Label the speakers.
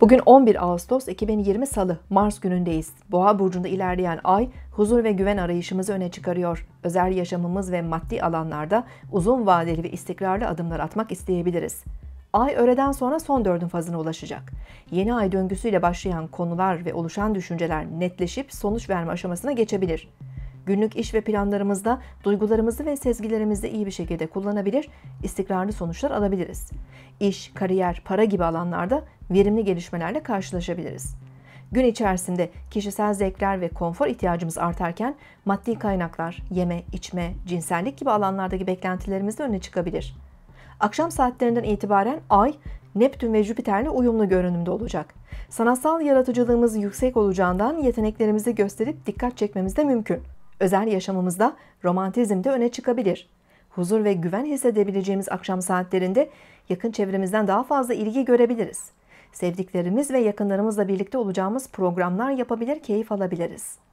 Speaker 1: Bugün 11 Ağustos 2020 Salı, Mars günündeyiz. Boğa burcunda ilerleyen ay huzur ve güven arayışımızı öne çıkarıyor. Özel yaşamımız ve maddi alanlarda uzun vadeli ve istikrarlı adımlar atmak isteyebiliriz. Ay öğleden sonra son dördün fazına ulaşacak. Yeni ay döngüsüyle başlayan konular ve oluşan düşünceler netleşip sonuç verme aşamasına geçebilir. Günlük iş ve planlarımızda duygularımızı ve sezgilerimizi iyi bir şekilde kullanabilir, istikrarlı sonuçlar alabiliriz. İş, kariyer, para gibi alanlarda verimli gelişmelerle karşılaşabiliriz. Gün içerisinde kişisel zevkler ve konfor ihtiyacımız artarken maddi kaynaklar, yeme, içme, cinsellik gibi alanlardaki beklentilerimiz de öne çıkabilir. Akşam saatlerinden itibaren ay Neptün ve Jüpiter'le uyumlu görünümde olacak. Sanatsal yaratıcılığımız yüksek olacağından yeteneklerimizi gösterip dikkat çekmemiz de mümkün. Özel yaşamımızda romantizm de öne çıkabilir. Huzur ve güven hissedebileceğimiz akşam saatlerinde yakın çevremizden daha fazla ilgi görebiliriz. Sevdiklerimiz ve yakınlarımızla birlikte olacağımız programlar yapabilir, keyif alabiliriz.